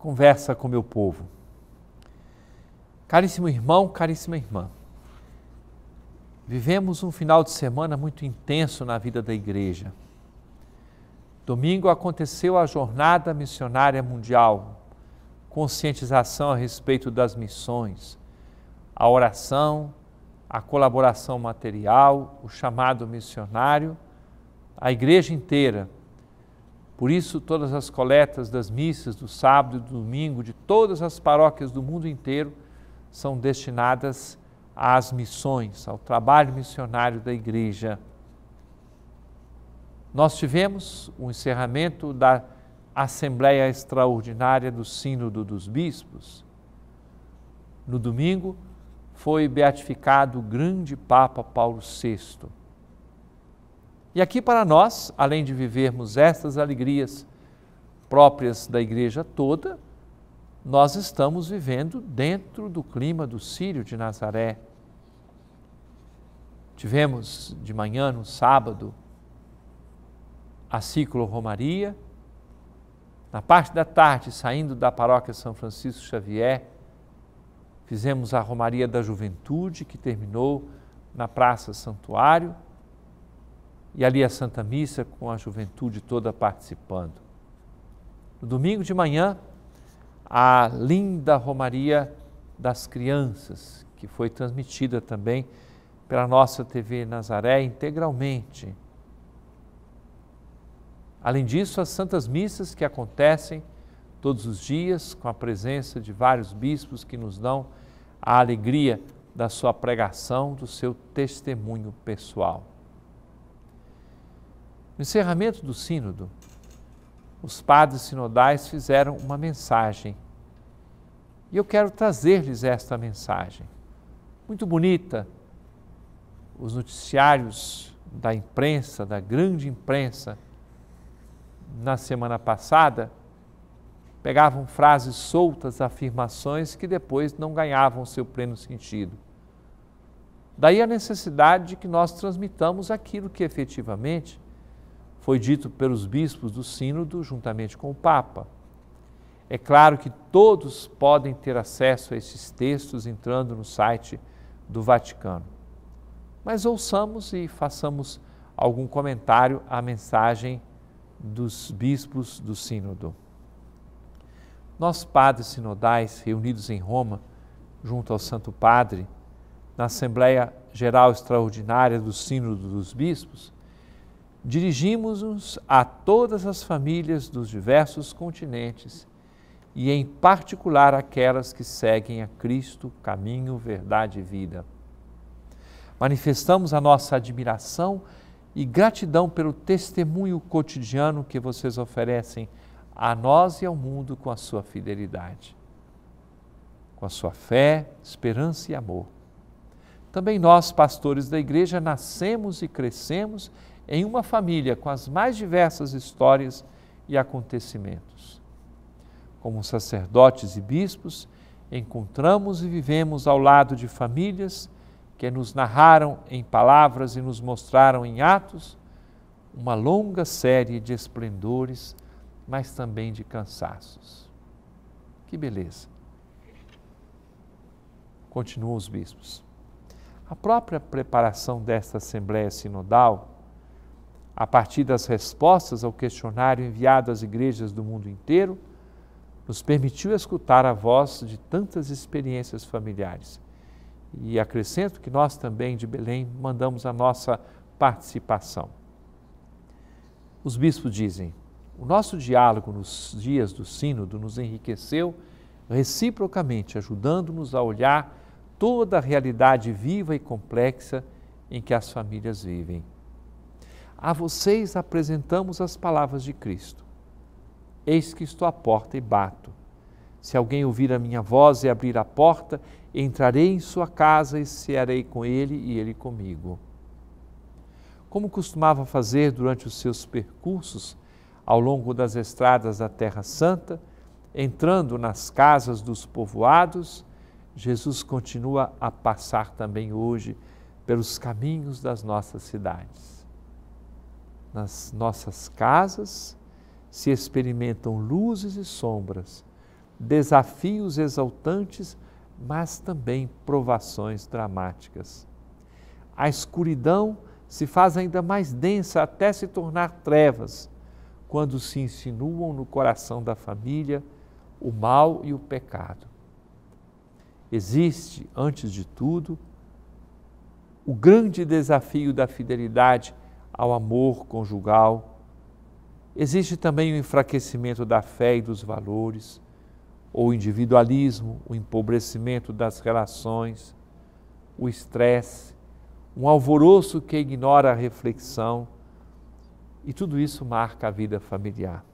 conversa com meu povo. Caríssimo irmão, caríssima irmã, vivemos um final de semana muito intenso na vida da igreja. Domingo aconteceu a Jornada Missionária Mundial, conscientização a respeito das missões, a oração, a colaboração material, o chamado missionário, a igreja inteira por isso, todas as coletas das missas do sábado e do domingo de todas as paróquias do mundo inteiro são destinadas às missões, ao trabalho missionário da igreja. Nós tivemos o encerramento da Assembleia Extraordinária do Sínodo dos Bispos. No domingo, foi beatificado o grande Papa Paulo VI e aqui para nós, além de vivermos estas alegrias próprias da igreja toda, nós estamos vivendo dentro do clima do Sírio de Nazaré. Tivemos de manhã, no sábado, a ciclo Romaria. Na parte da tarde, saindo da paróquia São Francisco Xavier, fizemos a Romaria da Juventude, que terminou na Praça Santuário. E ali a Santa Missa com a juventude toda participando. No domingo de manhã, a linda Romaria das Crianças, que foi transmitida também pela nossa TV Nazaré integralmente. Além disso, as Santas Missas que acontecem todos os dias, com a presença de vários bispos que nos dão a alegria da sua pregação, do seu testemunho pessoal. No encerramento do Sínodo, os padres sinodais fizeram uma mensagem. E eu quero trazer-lhes esta mensagem. Muito bonita. Os noticiários da imprensa, da grande imprensa, na semana passada, pegavam frases soltas, afirmações que depois não ganhavam seu pleno sentido. Daí a necessidade de que nós transmitamos aquilo que efetivamente foi dito pelos bispos do Sínodo, juntamente com o Papa. É claro que todos podem ter acesso a esses textos entrando no site do Vaticano. Mas ouçamos e façamos algum comentário à mensagem dos bispos do Sínodo. Nós, padres sinodais, reunidos em Roma, junto ao Santo Padre, na Assembleia Geral Extraordinária do Sínodo dos Bispos, dirigimos-nos a todas as famílias dos diversos continentes e, em particular, aquelas que seguem a Cristo, caminho, verdade e vida. Manifestamos a nossa admiração e gratidão pelo testemunho cotidiano que vocês oferecem a nós e ao mundo com a sua fidelidade, com a sua fé, esperança e amor. Também nós, pastores da igreja, nascemos e crescemos em uma família com as mais diversas histórias e acontecimentos. Como sacerdotes e bispos, encontramos e vivemos ao lado de famílias que nos narraram em palavras e nos mostraram em atos uma longa série de esplendores, mas também de cansaços. Que beleza! Continuam os bispos. A própria preparação desta Assembleia Sinodal a partir das respostas ao questionário enviado às igrejas do mundo inteiro, nos permitiu escutar a voz de tantas experiências familiares. E acrescento que nós também de Belém mandamos a nossa participação. Os bispos dizem: o nosso diálogo nos dias do Sínodo nos enriqueceu reciprocamente, ajudando-nos a olhar toda a realidade viva e complexa em que as famílias vivem a vocês apresentamos as palavras de Cristo. Eis que estou à porta e bato. Se alguém ouvir a minha voz e abrir a porta, entrarei em sua casa e cearei com ele e ele comigo. Como costumava fazer durante os seus percursos ao longo das estradas da Terra Santa, entrando nas casas dos povoados, Jesus continua a passar também hoje pelos caminhos das nossas cidades nas nossas casas se experimentam luzes e sombras, desafios exaltantes, mas também provações dramáticas. A escuridão se faz ainda mais densa até se tornar trevas, quando se insinuam no coração da família o mal e o pecado. Existe, antes de tudo, o grande desafio da fidelidade ao amor conjugal. Existe também o enfraquecimento da fé e dos valores, o individualismo, o empobrecimento das relações, o estresse, um alvoroço que ignora a reflexão, e tudo isso marca a vida familiar.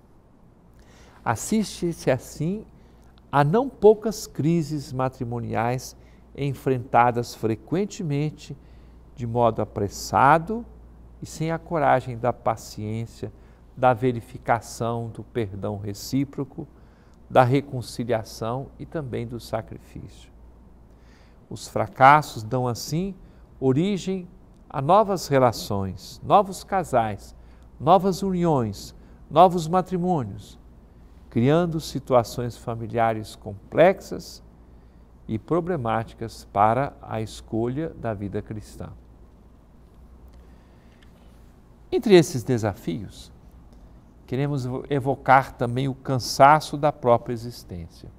Assiste-se assim a não poucas crises matrimoniais enfrentadas frequentemente de modo apressado e sem a coragem da paciência, da verificação do perdão recíproco, da reconciliação e também do sacrifício. Os fracassos dão assim origem a novas relações, novos casais, novas uniões, novos matrimônios, criando situações familiares complexas e problemáticas para a escolha da vida cristã. Entre esses desafios, queremos evocar também o cansaço da própria existência.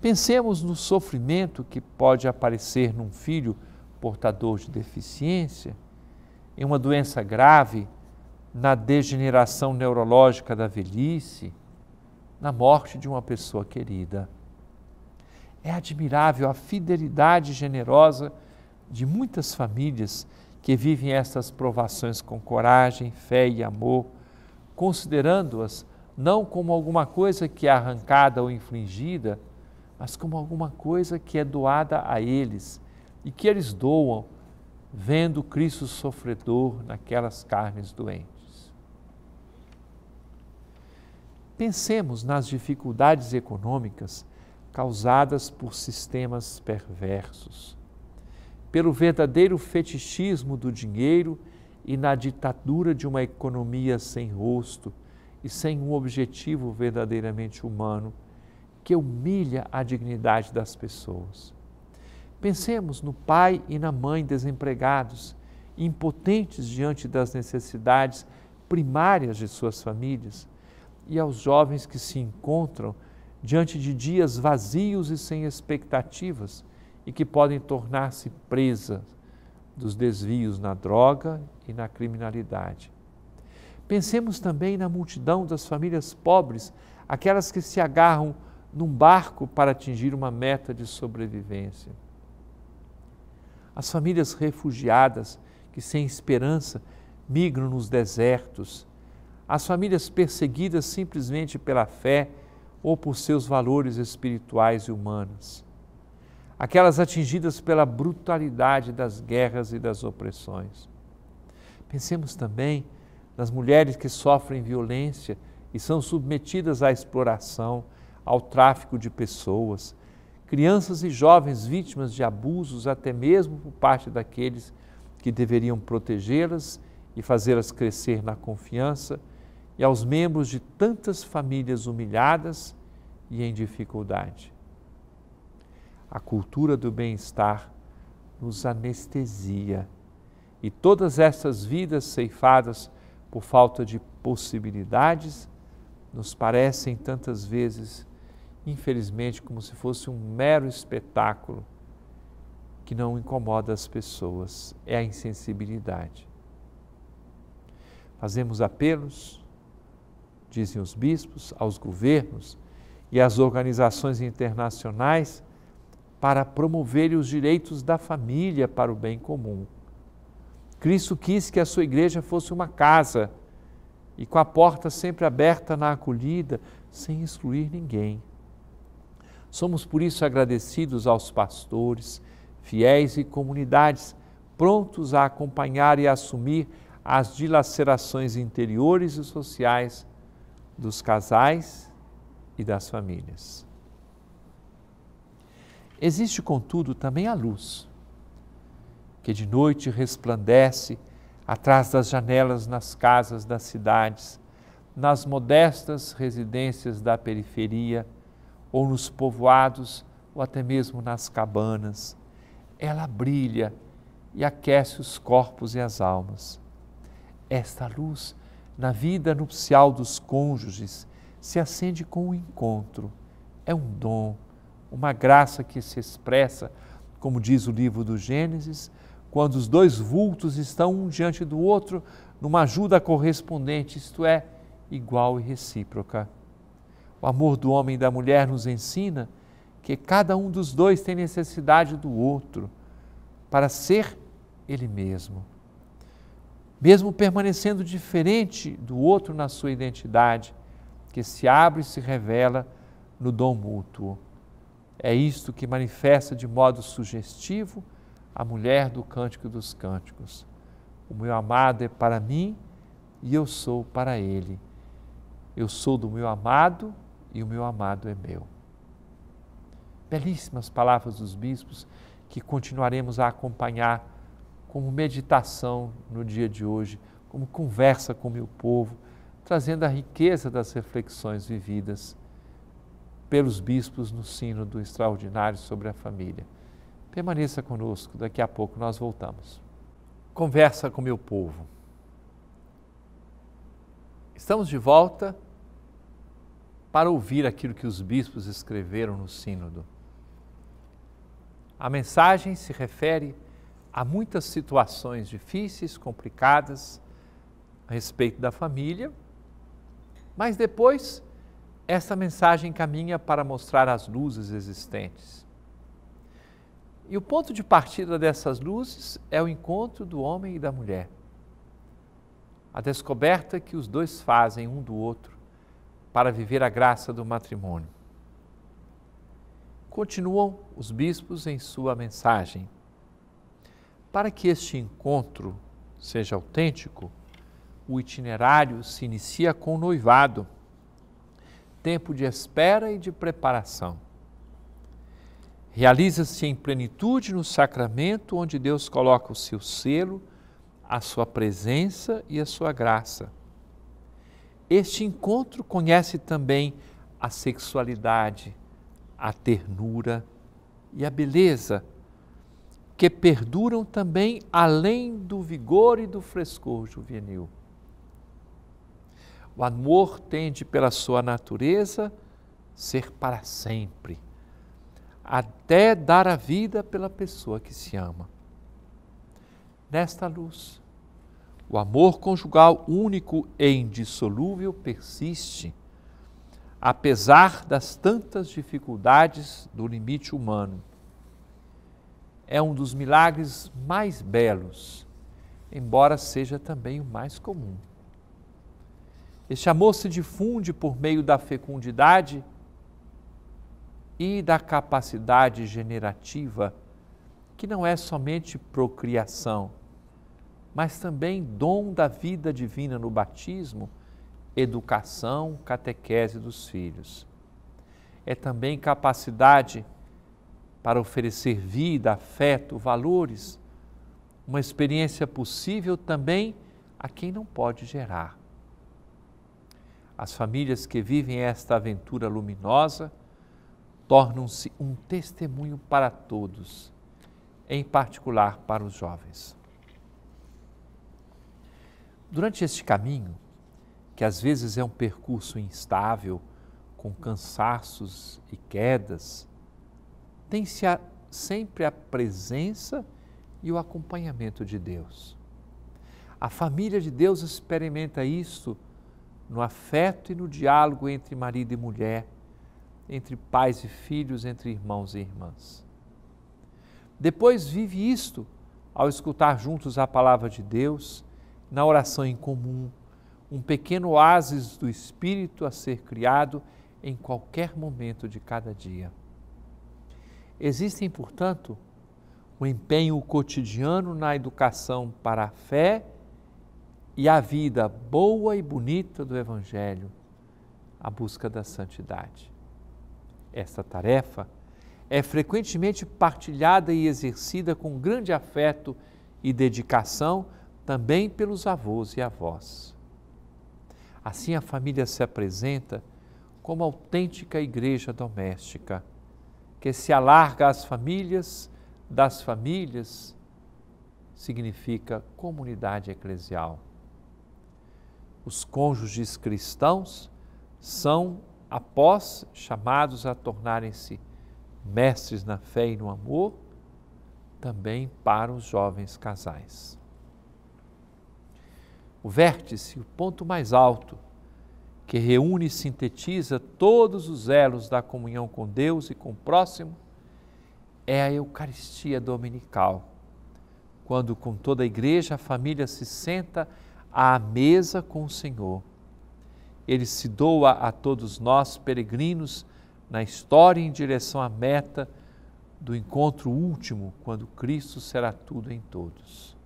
Pensemos no sofrimento que pode aparecer num filho portador de deficiência, em uma doença grave, na degeneração neurológica da velhice, na morte de uma pessoa querida. É admirável a fidelidade generosa de muitas famílias que vivem essas provações com coragem, fé e amor, considerando-as não como alguma coisa que é arrancada ou infligida, mas como alguma coisa que é doada a eles e que eles doam, vendo Cristo sofredor naquelas carnes doentes. Pensemos nas dificuldades econômicas causadas por sistemas perversos pelo verdadeiro fetichismo do dinheiro e na ditadura de uma economia sem rosto e sem um objetivo verdadeiramente humano que humilha a dignidade das pessoas. Pensemos no pai e na mãe desempregados, impotentes diante das necessidades primárias de suas famílias, e aos jovens que se encontram diante de dias vazios e sem expectativas e que podem tornar-se presas dos desvios na droga e na criminalidade. Pensemos também na multidão das famílias pobres, aquelas que se agarram num barco para atingir uma meta de sobrevivência. As famílias refugiadas que, sem esperança, migram nos desertos. As famílias perseguidas simplesmente pela fé ou por seus valores espirituais e humanos aquelas atingidas pela brutalidade das guerras e das opressões. Pensemos também nas mulheres que sofrem violência e são submetidas à exploração, ao tráfico de pessoas, crianças e jovens vítimas de abusos, até mesmo por parte daqueles que deveriam protegê-las e fazê-las crescer na confiança, e aos membros de tantas famílias humilhadas e em dificuldade a cultura do bem-estar nos anestesia. E todas essas vidas ceifadas por falta de possibilidades nos parecem tantas vezes, infelizmente, como se fosse um mero espetáculo que não incomoda as pessoas, é a insensibilidade. Fazemos apelos, dizem os bispos, aos governos e às organizações internacionais para promover os direitos da família para o bem comum. Cristo quis que a sua igreja fosse uma casa e com a porta sempre aberta na acolhida, sem excluir ninguém. Somos por isso agradecidos aos pastores, fiéis e comunidades prontos a acompanhar e assumir as dilacerações interiores e sociais dos casais e das famílias. Existe, contudo, também a luz, que de noite resplandece atrás das janelas nas casas das cidades, nas modestas residências da periferia, ou nos povoados, ou até mesmo nas cabanas. Ela brilha e aquece os corpos e as almas. Esta luz, na vida nupcial dos cônjuges, se acende com o encontro. É um dom uma graça que se expressa, como diz o livro do Gênesis, quando os dois vultos estão um diante do outro, numa ajuda correspondente, isto é, igual e recíproca. O amor do homem e da mulher nos ensina que cada um dos dois tem necessidade do outro para ser ele mesmo. Mesmo permanecendo diferente do outro na sua identidade, que se abre e se revela no dom mútuo. É isto que manifesta de modo sugestivo a mulher do Cântico dos Cânticos. O meu amado é para mim e eu sou para ele. Eu sou do meu amado e o meu amado é meu. Belíssimas palavras dos bispos que continuaremos a acompanhar como meditação no dia de hoje, como conversa com o meu povo, trazendo a riqueza das reflexões vividas pelos bispos no Sínodo Extraordinário sobre a Família. Permaneça conosco, daqui a pouco nós voltamos. Conversa com meu povo. Estamos de volta para ouvir aquilo que os bispos escreveram no Sínodo. A mensagem se refere a muitas situações difíceis, complicadas, a respeito da família, mas depois essa mensagem caminha para mostrar as luzes existentes. E o ponto de partida dessas luzes é o encontro do homem e da mulher. A descoberta que os dois fazem um do outro para viver a graça do matrimônio. Continuam os bispos em sua mensagem. Para que este encontro seja autêntico, o itinerário se inicia com o noivado tempo de espera e de preparação. Realiza-se em plenitude no sacramento onde Deus coloca o seu selo, a sua presença e a sua graça. Este encontro conhece também a sexualidade, a ternura e a beleza, que perduram também além do vigor e do frescor juvenil. O amor tende, pela sua natureza, ser para sempre, até dar a vida pela pessoa que se ama. Nesta luz, o amor conjugal único e indissolúvel persiste, apesar das tantas dificuldades do limite humano. É um dos milagres mais belos, embora seja também o mais comum. Este amor se difunde por meio da fecundidade e da capacidade generativa, que não é somente procriação, mas também dom da vida divina no batismo, educação, catequese dos filhos. É também capacidade para oferecer vida, afeto, valores, uma experiência possível também a quem não pode gerar as famílias que vivem esta aventura luminosa tornam-se um testemunho para todos, em particular para os jovens. Durante este caminho, que às vezes é um percurso instável, com cansaços e quedas, tem-se sempre a presença e o acompanhamento de Deus. A família de Deus experimenta isso no afeto e no diálogo entre marido e mulher, entre pais e filhos, entre irmãos e irmãs. Depois vive isto ao escutar juntos a palavra de Deus, na oração em comum, um pequeno oásis do Espírito a ser criado em qualquer momento de cada dia. Existem, portanto, o um empenho cotidiano na educação para a fé e a vida boa e bonita do Evangelho, a busca da santidade. Esta tarefa é frequentemente partilhada e exercida com grande afeto e dedicação também pelos avós e avós. Assim a família se apresenta como autêntica igreja doméstica, que se alarga às famílias, das famílias, significa comunidade eclesial os cônjuges cristãos são, após chamados a tornarem-se mestres na fé e no amor, também para os jovens casais. O vértice, o ponto mais alto, que reúne e sintetiza todos os elos da comunhão com Deus e com o próximo, é a Eucaristia Dominical, quando com toda a igreja a família se senta à mesa com o Senhor. Ele se doa a todos nós, peregrinos, na história em direção à meta do encontro último, quando Cristo será tudo em todos.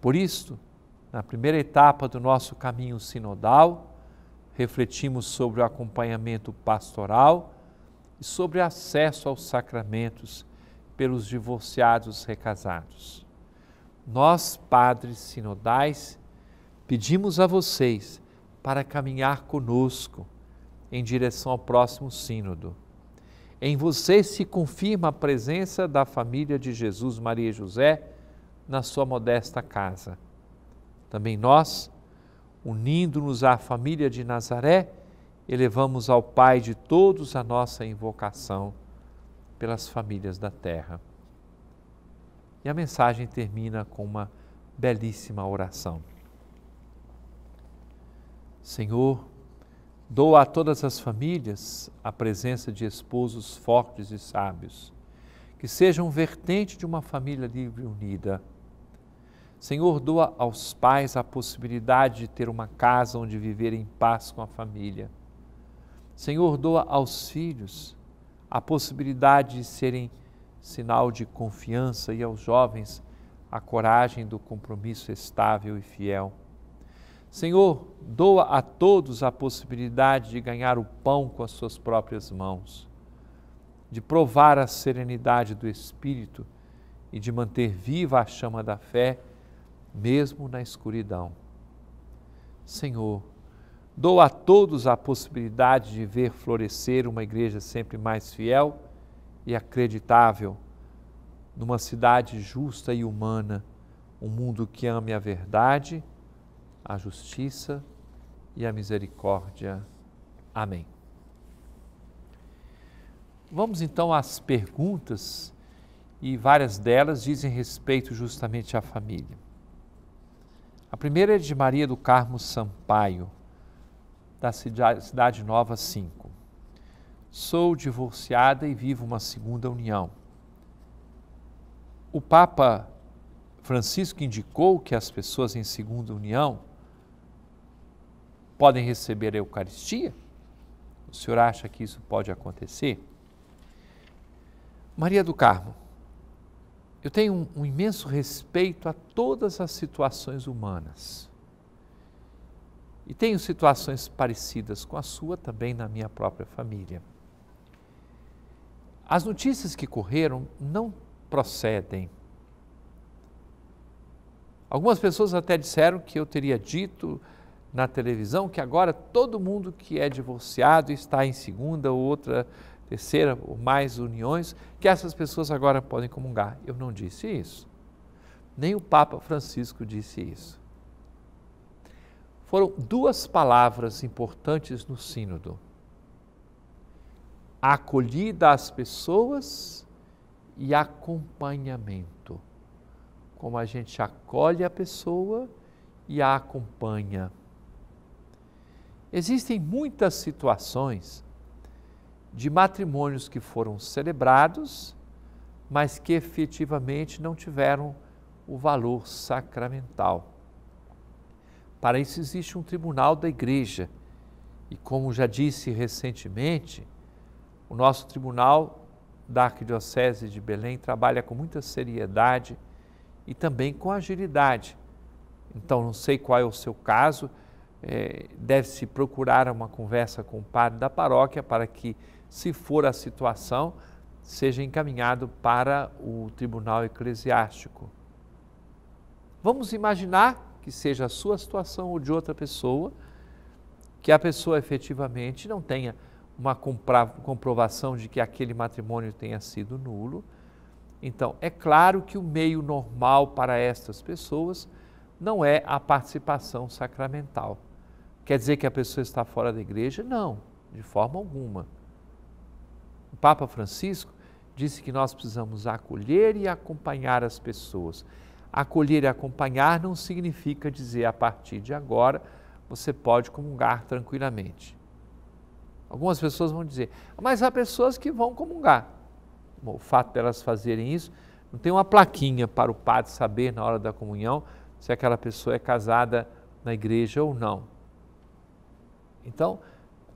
Por isto, na primeira etapa do nosso caminho sinodal, refletimos sobre o acompanhamento pastoral e sobre acesso aos sacramentos pelos divorciados recasados nós, padres sinodais, pedimos a vocês para caminhar conosco em direção ao próximo sínodo. Em vocês se confirma a presença da família de Jesus, Maria e José na sua modesta casa. Também nós, unindo-nos à família de Nazaré, elevamos ao Pai de todos a nossa invocação pelas famílias da terra. E a mensagem termina com uma belíssima oração. Senhor, doa a todas as famílias a presença de esposos fortes e sábios, que sejam vertente de uma família livre e unida. Senhor, doa aos pais a possibilidade de ter uma casa onde viver em paz com a família. Senhor, doa aos filhos a possibilidade de serem sinal de confiança, e aos jovens a coragem do compromisso estável e fiel. Senhor, doa a todos a possibilidade de ganhar o pão com as suas próprias mãos, de provar a serenidade do espírito e de manter viva a chama da fé, mesmo na escuridão. Senhor, doa a todos a possibilidade de ver florescer uma igreja sempre mais fiel e acreditável numa cidade justa e humana, um mundo que ame a verdade, a justiça e a misericórdia. Amém. Vamos então às perguntas, e várias delas dizem respeito justamente à família. A primeira é de Maria do Carmo Sampaio, da Cidade Nova 5 sou divorciada e vivo uma segunda união. O Papa Francisco indicou que as pessoas em segunda união podem receber a Eucaristia? O senhor acha que isso pode acontecer? Maria do Carmo, eu tenho um, um imenso respeito a todas as situações humanas. E tenho situações parecidas com a sua também na minha própria família. As notícias que correram não procedem. Algumas pessoas até disseram que eu teria dito na televisão que agora todo mundo que é divorciado está em segunda ou outra, terceira ou mais uniões, que essas pessoas agora podem comungar. Eu não disse isso. Nem o Papa Francisco disse isso. Foram duas palavras importantes no Sínodo acolhida às pessoas e acompanhamento. Como a gente acolhe a pessoa e a acompanha. Existem muitas situações de matrimônios que foram celebrados, mas que efetivamente não tiveram o valor sacramental. Para isso existe um tribunal da igreja. E como já disse recentemente, o nosso tribunal da Arquidiocese de Belém trabalha com muita seriedade e também com agilidade. Então, não sei qual é o seu caso, é, deve-se procurar uma conversa com o padre da paróquia para que, se for a situação, seja encaminhado para o tribunal eclesiástico. Vamos imaginar que seja a sua situação ou de outra pessoa, que a pessoa efetivamente não tenha uma comprovação de que aquele matrimônio tenha sido nulo. Então, é claro que o meio normal para estas pessoas não é a participação sacramental. Quer dizer que a pessoa está fora da igreja? Não, de forma alguma. O Papa Francisco disse que nós precisamos acolher e acompanhar as pessoas. Acolher e acompanhar não significa dizer a partir de agora você pode comungar tranquilamente. Algumas pessoas vão dizer, mas há pessoas que vão comungar. o fato delas fazerem isso, não tem uma plaquinha para o padre saber na hora da comunhão se aquela pessoa é casada na igreja ou não. Então,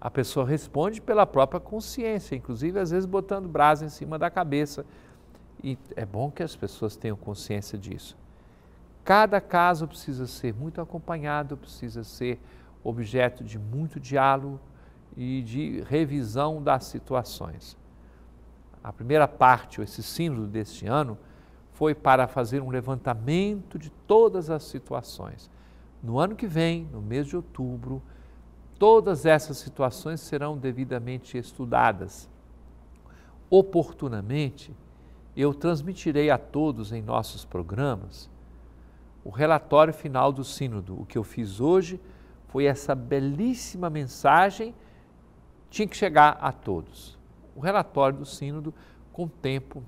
a pessoa responde pela própria consciência, inclusive às vezes botando brasa em cima da cabeça. E é bom que as pessoas tenham consciência disso. Cada caso precisa ser muito acompanhado, precisa ser objeto de muito diálogo, e de revisão das situações. A primeira parte, ou esse sínodo deste ano, foi para fazer um levantamento de todas as situações. No ano que vem, no mês de outubro, todas essas situações serão devidamente estudadas. Oportunamente, eu transmitirei a todos em nossos programas o relatório final do Sínodo. O que eu fiz hoje foi essa belíssima mensagem tinha que chegar a todos. O relatório do Sínodo, com tempo,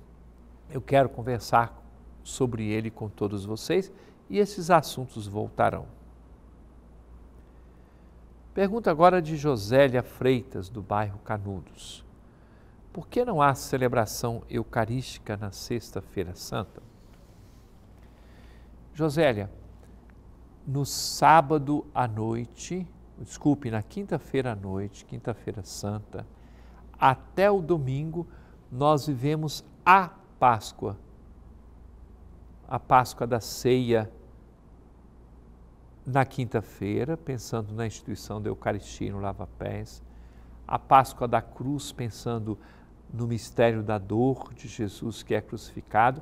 eu quero conversar sobre ele com todos vocês e esses assuntos voltarão. Pergunta agora de Josélia Freitas, do bairro Canudos. Por que não há celebração eucarística na Sexta-feira Santa? Josélia, no sábado à noite, desculpe, na quinta-feira à noite, quinta-feira santa, até o domingo, nós vivemos a Páscoa, a Páscoa da ceia na quinta-feira, pensando na instituição da Eucaristia no lava-pés, a Páscoa da cruz, pensando no mistério da dor de Jesus que é crucificado.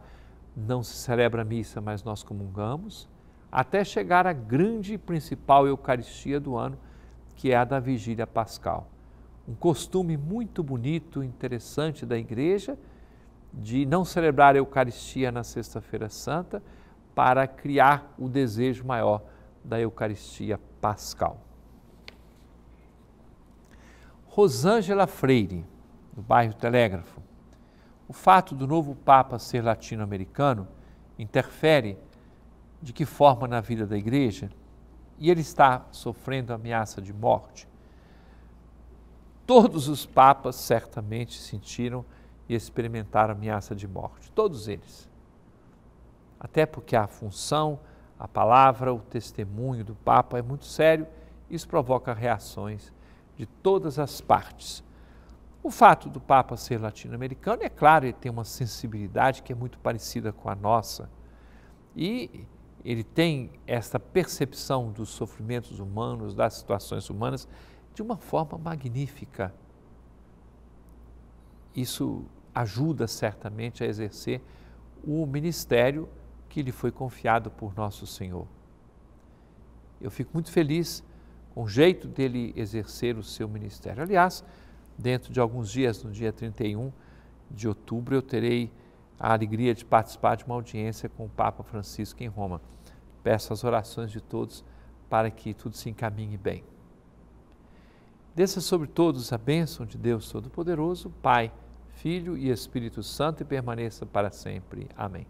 Não se celebra a missa, mas nós comungamos até chegar à grande e principal Eucaristia do ano, que é a da Vigília Pascal. Um costume muito bonito, interessante da Igreja, de não celebrar a Eucaristia na Sexta-feira Santa, para criar o desejo maior da Eucaristia Pascal. Rosângela Freire, do bairro Telégrafo. O fato do novo Papa ser latino-americano interfere de que forma na vida da igreja, e ele está sofrendo ameaça de morte, todos os papas certamente sentiram e experimentaram ameaça de morte, todos eles. Até porque a função, a palavra, o testemunho do papa é muito sério, isso provoca reações de todas as partes. O fato do Papa ser latino-americano, é claro, ele tem uma sensibilidade que é muito parecida com a nossa. E ele tem essa percepção dos sofrimentos humanos, das situações humanas, de uma forma magnífica. Isso ajuda certamente a exercer o ministério que lhe foi confiado por nosso Senhor. Eu fico muito feliz com o jeito dele exercer o seu ministério. Aliás, dentro de alguns dias, no dia 31 de outubro, eu terei a alegria de participar de uma audiência com o Papa Francisco em Roma. Peço as orações de todos para que tudo se encaminhe bem. Desça sobre todos a bênção de Deus Todo-Poderoso, Pai, Filho e Espírito Santo e permaneça para sempre. Amém.